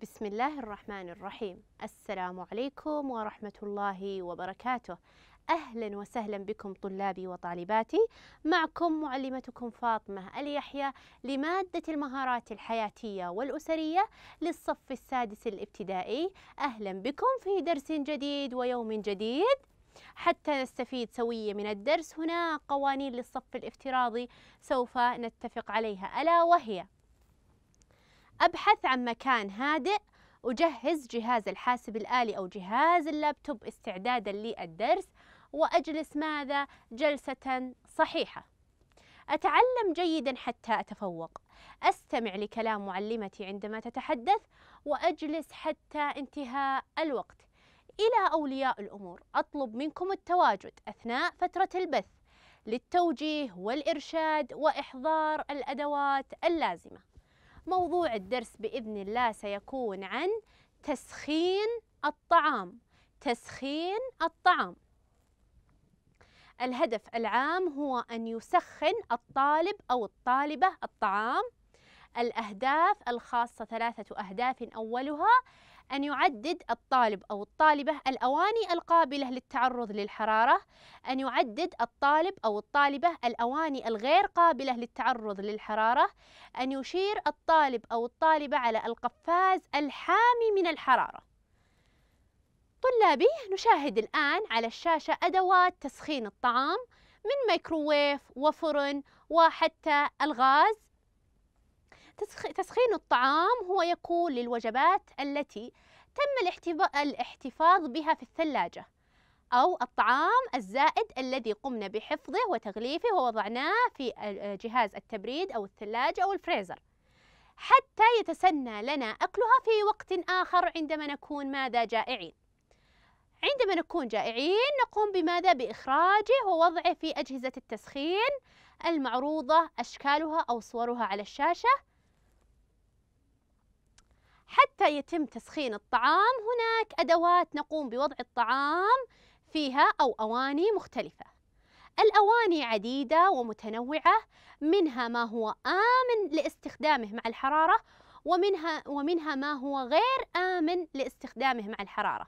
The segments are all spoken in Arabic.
بسم الله الرحمن الرحيم السلام عليكم ورحمة الله وبركاته أهلا وسهلا بكم طلابي وطالباتي معكم معلمتكم فاطمة اليحيى لمادة المهارات الحياتية والأسرية للصف السادس الابتدائي أهلا بكم في درس جديد ويوم جديد حتى نستفيد سوية من الدرس هناك قوانين للصف الافتراضي سوف نتفق عليها ألا وهي أبحث عن مكان هادئ أجهز جهاز الحاسب الآلي أو جهاز اللابتوب استعدادا للدرس وأجلس ماذا؟ جلسة صحيحة أتعلم جيدا حتى أتفوق أستمع لكلام معلمتي عندما تتحدث وأجلس حتى انتهاء الوقت إلى أولياء الأمور أطلب منكم التواجد أثناء فترة البث للتوجيه والإرشاد وإحضار الأدوات اللازمة موضوع الدرس بإذن الله سيكون عن تسخين الطعام تسخين الطعام الهدف العام هو أن يسخن الطالب أو الطالبة الطعام الأهداف الخاصة ثلاثة أهداف أولها أن يعدد الطالب أو الطالبة الأواني القابلة للتعرض للحرارة أن يعدد الطالب أو الطالبة الأواني الغير قابلة للتعرض للحرارة أن يشير الطالب أو الطالبة على القفاز الحامي من الحرارة طلابي نشاهد الآن على الشاشة أدوات تسخين الطعام من ميكروويف وفرن وحتى الغاز تسخين الطعام هو يكون للوجبات التي تم الاحتفاظ بها في الثلاجة أو الطعام الزائد الذي قمنا بحفظه وتغليفه ووضعناه في آه، جهاز التبريد أو الثلاجة أو الفريزر حتى يتسنى لنا أكلها في وقت آخر عندما نكون ماذا جائعين عندما نكون جائعين نقوم بماذا بإخراجه ووضعه في أجهزة التسخين المعروضة أشكالها أو صورها على الشاشة حتى يتم تسخين الطعام هناك أدوات نقوم بوضع الطعام فيها أو أواني مختلفة الأواني عديدة ومتنوعة منها ما هو آمن لاستخدامه مع الحرارة ومنها, ومنها ما هو غير آمن لاستخدامه مع الحرارة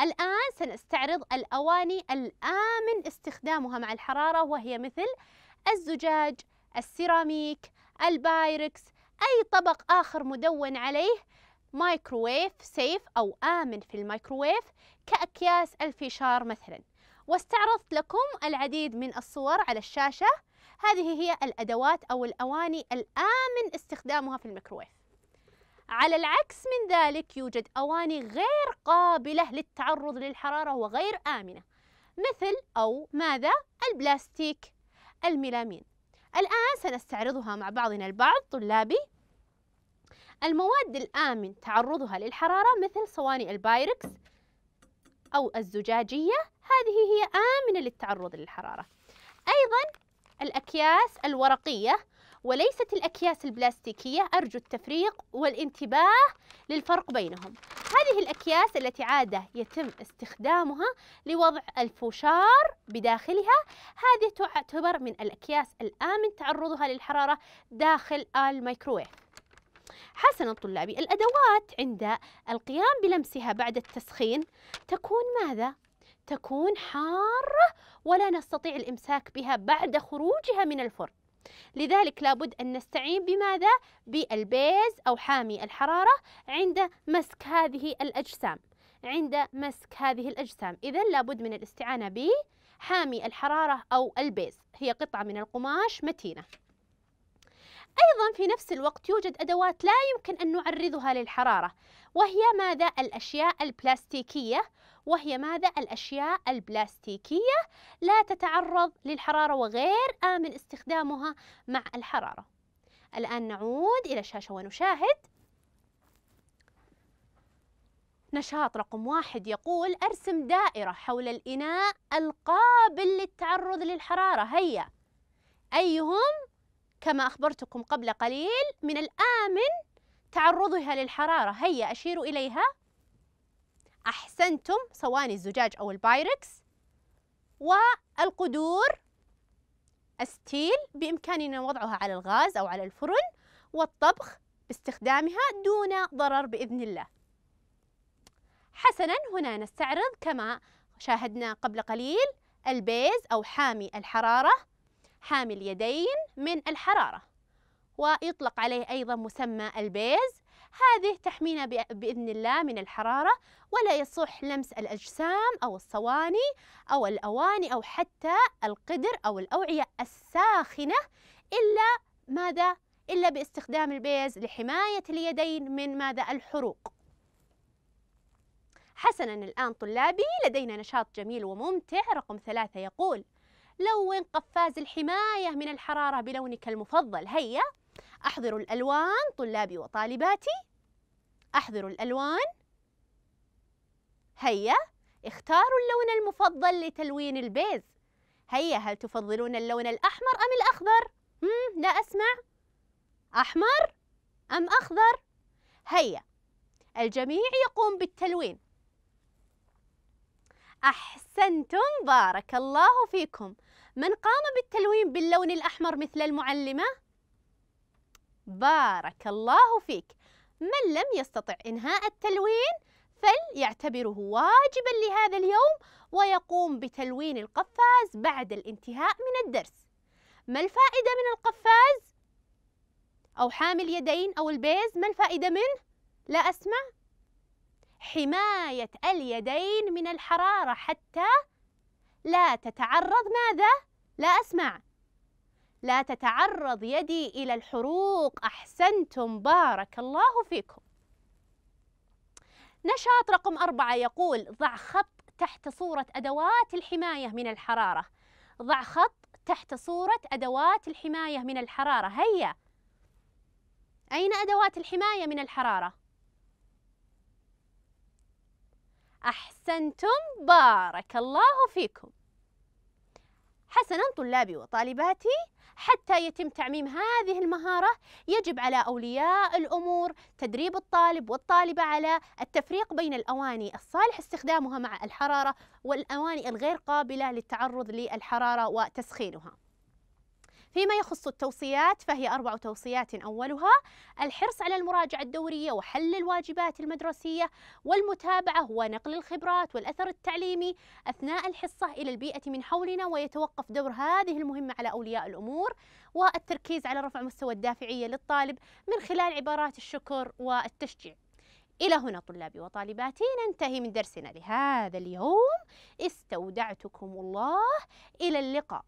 الآن سنستعرض الأواني الآمن استخدامها مع الحرارة وهي مثل الزجاج، السيراميك، البايركس، أي طبق آخر مدون عليه مايكروويف سيف أو آمن في الميكروويف كأكياس الفشار مثلا واستعرضت لكم العديد من الصور على الشاشة هذه هي الأدوات أو الأواني الآمن استخدامها في الميكروويف على العكس من ذلك يوجد أواني غير قابلة للتعرض للحرارة وغير آمنة مثل أو ماذا؟ البلاستيك الميلامين الآن سنستعرضها مع بعضنا البعض طلابي المواد الآمن تعرضها للحرارة مثل صواني البايركس أو الزجاجية هذه هي آمنة للتعرض للحرارة أيضا الأكياس الورقية وليست الأكياس البلاستيكية أرجو التفريق والانتباه للفرق بينهم هذه الأكياس التي عادة يتم استخدامها لوضع الفوشار بداخلها هذه تعتبر من الأكياس الآمن تعرضها للحرارة داخل الميكروويف حسنا طلابي الأدوات عند القيام بلمسها بعد التسخين تكون ماذا؟ تكون حارة ولا نستطيع الإمساك بها بعد خروجها من الفرن لذلك لابد أن نستعين بماذا؟ بالبيز أو حامي الحرارة عند مسك هذه الأجسام عند مسك هذه الأجسام إذا لابد من الاستعانة بحامي الحرارة أو البيز هي قطعة من القماش متينة في نفس الوقت يوجد أدوات لا يمكن أن نعرضها للحرارة وهي ماذا الأشياء البلاستيكية وهي ماذا الأشياء البلاستيكية لا تتعرض للحرارة وغير آمن استخدامها مع الحرارة الآن نعود إلى الشاشة ونشاهد نشاط رقم واحد يقول أرسم دائرة حول الإناء القابل للتعرض للحرارة هيا أيهم كما أخبرتكم قبل قليل من الآمن تعرضها للحرارة هيا أشير إليها أحسنتم صواني الزجاج أو البايركس والقدور الستيل بإمكاننا وضعها على الغاز أو على الفرن والطبخ باستخدامها دون ضرر بإذن الله حسنا هنا نستعرض كما شاهدنا قبل قليل البيز أو حامي الحرارة حامي اليدين من الحرارة ويطلق عليه أيضا مسمى البيز هذه تحمينا بإذن الله من الحرارة ولا يصح لمس الأجسام أو الصواني أو الأواني أو حتى القدر أو الأوعية الساخنة إلا ماذا؟ إلا باستخدام البيز لحماية اليدين من ماذا؟ الحروق حسنا الآن طلابي لدينا نشاط جميل وممتع رقم ثلاثة يقول لون قفاز الحماية من الحرارة بلونك المفضل هيا أحضروا الألوان طلابي وطالباتي أحضروا الألوان هيا اختاروا اللون المفضل لتلوين البيز هيا هل تفضلون اللون الأحمر أم الأخضر؟ هم لا أسمع أحمر أم أخضر؟ هيا الجميع يقوم بالتلوين أحسنتم بارك الله فيكم من قام بالتلوين باللون الأحمر مثل المعلمة؟ بارك الله فيك من لم يستطع إنهاء التلوين فليعتبره واجبا لهذا اليوم ويقوم بتلوين القفاز بعد الانتهاء من الدرس ما الفائدة من القفاز؟ أو حامل يدين أو البيز ما الفائدة منه؟ لا أسمع حماية اليدين من الحرارة حتى لا تتعرض ماذا؟ لا أسمع لا تتعرض يدي إلى الحروق أحسنتم بارك الله فيكم نشاط رقم أربعة يقول ضع خط تحت صورة أدوات الحماية من الحرارة ضع خط تحت صورة أدوات الحماية من الحرارة هيا أين أدوات الحماية من الحرارة؟ أحسنتم بارك الله فيكم حسنا طلابي وطالباتي حتى يتم تعميم هذه المهارة يجب على أولياء الأمور تدريب الطالب والطالبة على التفريق بين الأواني الصالح استخدامها مع الحرارة والأواني الغير قابلة للتعرض للحرارة وتسخينها فيما يخص التوصيات فهي أربع توصيات أولها الحرص على المراجعة الدورية وحل الواجبات المدرسية والمتابعة ونقل الخبرات والأثر التعليمي أثناء الحصة إلى البيئة من حولنا ويتوقف دور هذه المهمة على أولياء الأمور والتركيز على رفع مستوى الدافعية للطالب من خلال عبارات الشكر والتشجيع إلى هنا طلابي وطالباتي ننتهي من درسنا لهذا اليوم استودعتكم الله إلى اللقاء